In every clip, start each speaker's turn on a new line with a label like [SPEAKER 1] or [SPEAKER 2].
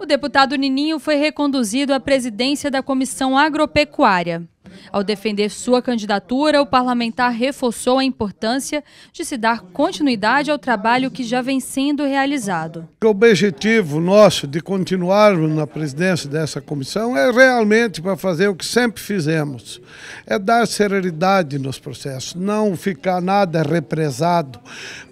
[SPEAKER 1] O deputado Nininho foi reconduzido à presidência da Comissão Agropecuária. Ao defender sua candidatura, o parlamentar reforçou a importância de se dar continuidade ao trabalho que já vem sendo realizado.
[SPEAKER 2] O objetivo nosso de continuarmos na presidência dessa comissão é realmente para fazer o que sempre fizemos, é dar celeridade nos processos, não ficar nada represado,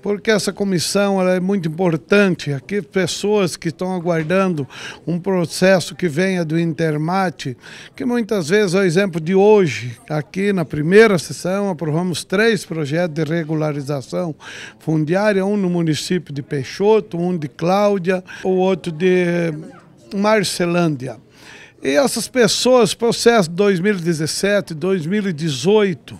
[SPEAKER 2] porque essa comissão é muito importante. Aqui pessoas que estão aguardando um processo que venha do Intermate, que muitas vezes, o exemplo de hoje, hoje, tá aqui na primeira sessão, aprovamos três projetos de regularização fundiária, um no município de Peixoto, um de Cláudia, o outro de Marcelândia. E essas pessoas, processo 2017, 2018,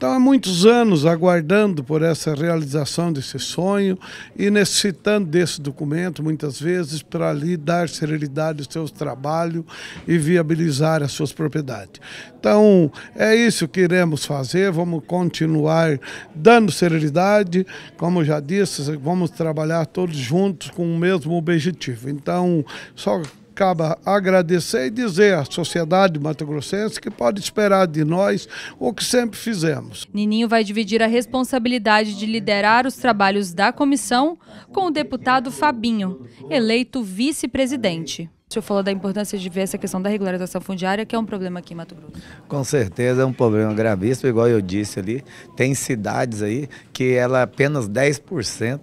[SPEAKER 2] então, há muitos anos aguardando por essa realização desse sonho e necessitando desse documento, muitas vezes, para lhe dar serenidade aos seus trabalho e viabilizar as suas propriedades. Então, é isso que iremos fazer, vamos continuar dando serenidade, como já disse, vamos trabalhar todos juntos com o mesmo objetivo. Então, só acaba agradecer e dizer à sociedade Mato matogrossense que pode esperar de nós o que sempre fizemos.
[SPEAKER 1] Nininho vai dividir a responsabilidade de liderar os trabalhos da comissão com o deputado Fabinho, eleito vice-presidente. O senhor falou da importância de ver essa questão da regularização fundiária, que é um problema aqui em Mato Grosso.
[SPEAKER 3] Com certeza é um problema gravíssimo, igual eu disse ali. Tem cidades aí que ela é apenas 10%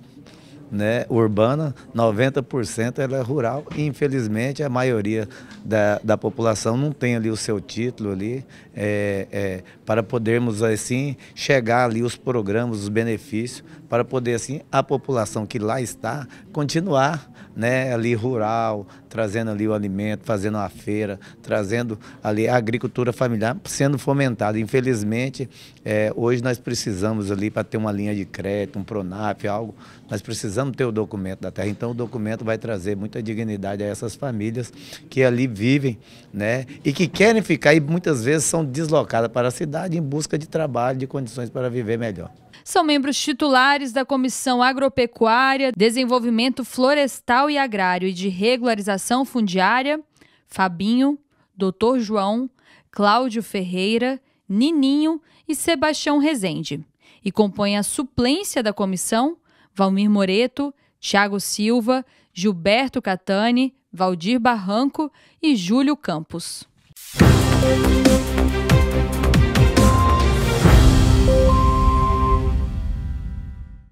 [SPEAKER 3] né, urbana, 90% ela é rural e infelizmente a maioria da, da população não tem ali o seu título ali é, é, para podermos assim chegar ali os programas, os benefícios para poder assim a população que lá está continuar né, ali rural, trazendo ali o alimento, fazendo a feira, trazendo ali a agricultura familiar sendo fomentada. Infelizmente, é, hoje nós precisamos ali para ter uma linha de crédito, um Pronaf, algo, nós precisamos ter o documento da terra. Então o documento vai trazer muita dignidade a essas famílias que ali vivem, né, e que querem ficar e muitas vezes são deslocadas para a cidade em busca de trabalho, de condições para viver melhor
[SPEAKER 1] são membros titulares da Comissão Agropecuária, Desenvolvimento Florestal e Agrário e de Regularização Fundiária, Fabinho, Dr. João, Cláudio Ferreira, Nininho e Sebastião Rezende. E compõem a suplência da comissão Valmir Moreto, Tiago Silva, Gilberto Catani, Valdir Barranco e Júlio Campos.